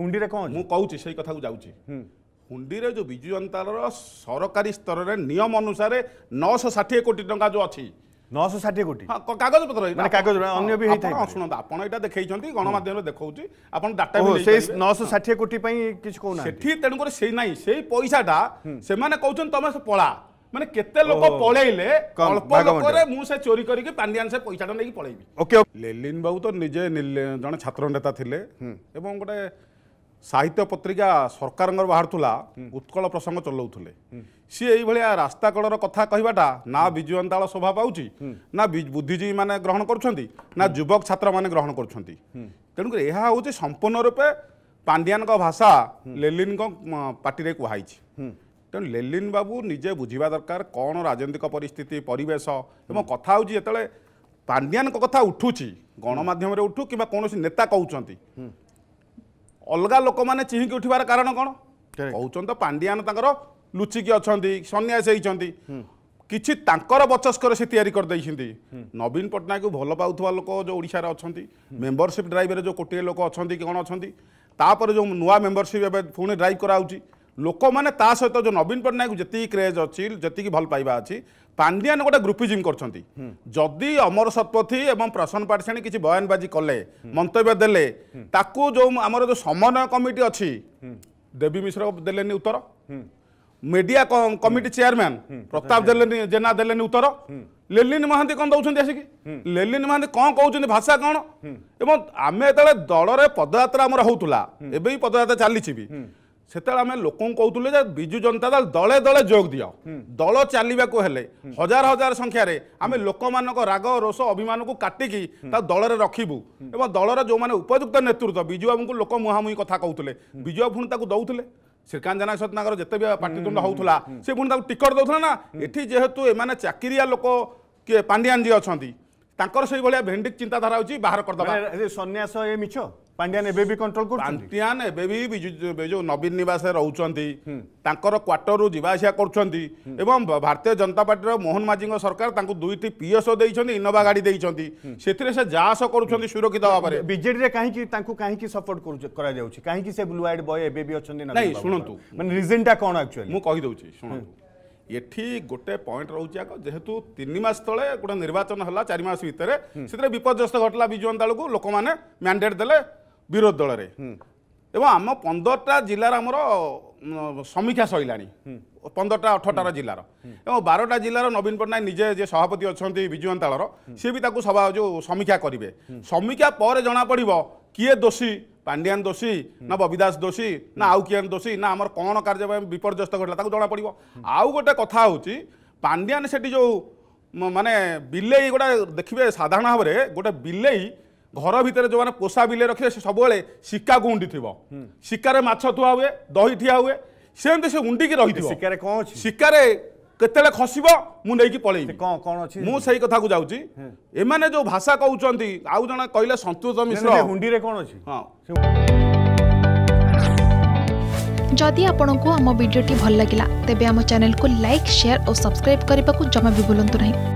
হুন্ডিরে কোন মু কউছি সেই কথা কথাকু যাউছি হুন্ডিরে যে বিজু জনতার সরকারি স্তরের নিয়ম অনুসারে 960 কোটি টাকা যে অছি 960 কোটি হ্যাঁ কাগজ পত্র মানে কাগজ অন্য বি হইতাই শুনন্তু আপন এটা দেখাইছন্তি গণমাধ্যমে দেখাউছি আপন ডাটা বি সেই 960 কোটি পাই কিছু না সেঠি তেন করে সেই নাই সেই পয়সাটা সেমানে কউছন তুমি পলা মানে কেতে লোক পলাইলে অল্প লোকরে মু সে চোরি করিকি পান্ডিয়ান সে পয়সাটা নেই পলাইবি ওকে লেলিন বাবু তো নিজে জনে ছাত্র নেতা থিলে এবং গোটে ସାହିତ୍ୟ ପତ୍ରିକା ସରକାରଙ୍କର ବାହାରୁଥିଲା ଉତ୍କଳ ପ୍ରସଙ୍ଗ ଚଲାଉଥିଲେ ସିଏ ଏଇଭଳିଆ ରାସ୍ତା କଡ଼ର କଥା କହିବାଟା ନା ବିଜୁ ଜନତା ଦଳ ଶୋଭା ପାଉଛି ନା ବୁଦ୍ଧିଜୀବୀମାନେ ଗ୍ରହଣ କରୁଛନ୍ତି ନା ଯୁବକ ଛାତ୍ରମାନେ ଗ୍ରହଣ କରୁଛନ୍ତି ତେଣୁକରି ଏହା ହେଉଛି ସମ୍ପୂର୍ଣ୍ଣ ରୂପେ ପାଣ୍ଡିଆନଙ୍କ ଭାଷା ଲେଲିନ୍ଙ୍କ ପାଟିରେ କୁହାଯାଇଛି ତେଣୁ ଲେଲିନ୍ ବାବୁ ନିଜେ ବୁଝିବା ଦରକାର କ'ଣ ରାଜନୈତିକ ପରିସ୍ଥିତି ପରିବେଶ ଏବଂ କଥା ହେଉଛି ଯେତେବେଳେ ପାଣ୍ଡିଆନଙ୍କ କଥା ଉଠୁଛି ଗଣମାଧ୍ୟମରେ ଉଠୁ କିମ୍ବା କୌଣସି ନେତା କହୁଛନ୍ତି ଅଲଗା ଲୋକମାନେ ଚିହିଁକି ଉଠିବାର କାରଣ କ'ଣ କହୁଛନ୍ତି ତ ପାଣ୍ଡିଆନ ତାଙ୍କର ଲୁଚିକି ଅଛନ୍ତି ସନ୍ନ୍ୟାସ ହେଇଛନ୍ତି କିଛି ତାଙ୍କର ବଚସ୍କର ସେ ତିଆରି କରିଦେଇଛନ୍ତି ନବୀନ ପଟ୍ଟନାୟକକୁ ଭଲ ପାଉଥିବା ଲୋକ ଯେଉଁ ଓଡ଼ିଶାରେ ଅଛନ୍ତି ମେମ୍ବରସିପ୍ ଡ୍ରାଇଭ୍ରେ ଯେଉଁ କୋଟିଏ ଲୋକ ଅଛନ୍ତି କି କ'ଣ ଅଛନ୍ତି ତାପରେ ଯେଉଁ ନୂଆ ମେମ୍ବରସିପ୍ ଏବେ ପୁଣି ଡ୍ରାଇଭ୍ କରାହେଉଛି ଲୋକମାନେ ତା ସହିତ ଯେଉଁ ନବୀନ ପଟ୍ଟନାୟକ ଯେତିକି କ୍ରେଜ୍ ଅଛି ଯେତିକି ଭଲ ପାଇବା ଅଛି ପାଣ୍ଡିଆନ ଗୋଟେ ଗ୍ରୁପିଜିମ୍ କରୁଛନ୍ତି ଯଦି ଅମର ଶତପଥୀ ଏବଂ ପ୍ରସନ୍ନ ପାଟଶାଣୀ କିଛି ବୟାନବାଜି କଲେ ମନ୍ତବ୍ୟ ଦେଲେ ତାକୁ ଯେଉଁ ଆମର ଯେଉଁ ସମନ୍ୱୟ କମିଟି ଅଛି ଦେବୀ ମିଶ୍ର ଦେଲେନି ଉତ୍ତର ମିଡ଼ିଆ କମିଟି ଚେୟାରମ୍ୟାନ୍ ପ୍ରତାପ ଦେଲେନି ଜେନା ଦେଲେନି ଉତ୍ତର ଲେଲିନ ମହାନ୍ତି କ'ଣ ଦେଉଛନ୍ତି ଆସିକି ଲେଲିନ ମହାନ୍ତି କ'ଣ କହୁଛନ୍ତି ଭାଷା କ'ଣ ଏବଂ ଆମେ ଯେତେବେଳେ ଦଳରେ ପଦଯାତ୍ରା ଆମର ହେଉଥିଲା ଏବେ ବି ପଦଯାତ୍ରା ଚାଲିଛି ବି সেতবে আমি লোক কৌলু যে বিজু জনতা দল দলে দলে যোগ দিও দল চালু হলে হাজার হাজার সংখ্যার আমি লোক রাগ রোষ অভিমান কাটিকি তা দলরে রখবু এবং দলর যে উপযুক্ত নেতৃত্ব বিজু বাবু লোক মুহামুহি কথা কৌলে বিজু বাবু পুঁ তাকে দৌলে শ্রীকান্ত জানা সতনাকর যেতে বি পাটিতুণ্ড হোলা সে পুঁ তাকে টিকট দৌলা না এটি যেহেতু এমানে চাকরিয়া লোক কে পাণ্ডিয়ান যে অনেক তাঁর সেইভাবে ভেন্ডিক চিন্তাধারা হচ্ছে বাহার করদেবা সন্ন্যাস এ মিছ ପାଣ୍ଡିଆନ୍ ଏବେ ବି କଣ୍ଟ୍ରୋଲ କରୁଛନ୍ତି ପାଣ୍ଡିଆନ ଏବେ ବି ଯେଉଁ ନବୀନ ନିବାସରେ ରହୁଛନ୍ତି ତାଙ୍କର କ୍ୱାର୍ଟରରୁ ଯିବା ଆସିବା କରୁଛନ୍ତି ଏବଂ ଭାରତୀୟ ଜନତା ପାର୍ଟିର ମୋହନ ମାଝୀଙ୍କ ସରକାର ତାଙ୍କୁ ଦୁଇଟି ପିଏସ୍ଓ ଦେଇଛନ୍ତି ଇନୋଭା ଗାଡ଼ି ଦେଇଛନ୍ତି ସେଥିରେ ସେ ଯା ଆସ କରୁଛନ୍ତି ସୁରକ୍ଷିତ ଭାବରେ ବିଜେଡିରେ କାହିଁକି ତାଙ୍କୁ କାହିଁକି ସପୋର୍ଟ କରାଯାଉଛି କାହିଁକି ସେ ବ୍ଲୁ ଆଇଡ୍ ବୟ ଏବେ ବି ଅଛନ୍ତି ନାହିଁ ଶୁଣନ୍ତୁ ମାନେ ରିଜନ୍ଟା କ'ଣ ଆକ୍ଚୁଆଲି ମୁଁ କହିଦେଉଛି ଶୁଣନ୍ତୁ ଏଠି ଗୋଟେ ପଏଣ୍ଟ ରହୁଛି ଆଗ ଯେହେତୁ ତିନି ମାସ ତଳେ ଗୋଟେ ନିର୍ବାଚନ ହେଲା ଚାରି ମାସ ଭିତରେ ସେଥିରେ ବିପର୍ଯ୍ୟସ୍ତ ଘଟିଲା ବିଜୁ ଜନତା ଲୋକମାନେ ମ୍ୟାଣ୍ଡେଟ୍ ଦେଲେ ବିରୋଧ ଦଳରେ ଏବଂ ଆମ ପନ୍ଦରଟା ଜିଲ୍ଲାର ଆମର ସମୀକ୍ଷା ସରିଲାଣି ପନ୍ଦରଟା ଅଠରଟାର ଜିଲ୍ଲାର ଏବଂ ବାରଟା ଜିଲ୍ଲାର ନବୀନ ପଟ୍ଟନାୟକ ନିଜେ ଯିଏ ସଭାପତି ଅଛନ୍ତି ବିଜୁ ଜନତାଳର ସିଏ ବି ତାକୁ ସଭା ଯେଉଁ ସମୀକ୍ଷା କରିବେ ସମୀକ୍ଷା ପରେ ଜଣାପଡ଼ିବ କିଏ ଦୋଷୀ ପାଣ୍ଡିଆନ ଦୋଷୀ ନା ବବିଦାସ ଦୋଷୀ ନା ଆଉ କିଏ ଦୋଷୀ ନା ଆମର କ'ଣ କାର୍ଯ୍ୟ ପାଇଁ ବିପର୍ଯ୍ୟସ୍ତ ଘଟିଲା ତାକୁ ଜଣାପଡ଼ିବ ଆଉ ଗୋଟେ କଥା ହେଉଛି ପାଣ୍ଡିଆନ ସେଠି ଯେଉଁ ମାନେ ବିଲେଇ ଗୋଟେ ଦେଖିବେ ସାଧାରଣ ଭାବରେ ଗୋଟେ ବିଲେଇ ଘର ଭିତରେ ଯେଉଁମାନେ ପୋଷା ବିଲେଇ ରଖିବେ ସେ ସବୁବେଳେ ଶିକା ଗୁଣ୍ଡି ଥିବ ଶିକାରେ ମାଛ ଥୁଆ ହୁଏ ଦହି ଠିଆ ହୁଏ ସେମିତି ସେ ଉଣ୍ଡିକି ରହିଥିବ ଶିକାରେ କ'ଣ ଅଛି ଶିକାରେ କେତେବେଳେ ଖସିବ ମୁଁ ନେଇକି ପଳେଇବି କ'ଣ କ'ଣ ଅଛି ମୁଁ ସେଇ କଥାକୁ ଯାଉଛି ଏମାନେ ଯେଉଁ ଭାଷା କହୁଛନ୍ତି ଆଉ ଜଣେ କହିଲେ ସନ୍ତୁଷ ମିଶ୍ର ହୁଣ୍ଡିରେ କ'ଣ ଅଛି ହଁ ଯଦି ଆପଣଙ୍କୁ ଆମ ଭିଡ଼ିଓଟି ଭଲ ଲାଗିଲା ତେବେ ଆମ ଚ୍ୟାନେଲକୁ ଲାଇକ୍ ସେୟାର ଓ ସବସ୍କ୍ରାଇବ୍ କରିବାକୁ ଜମା ବି ଭୁଲନ୍ତୁ ନାହିଁ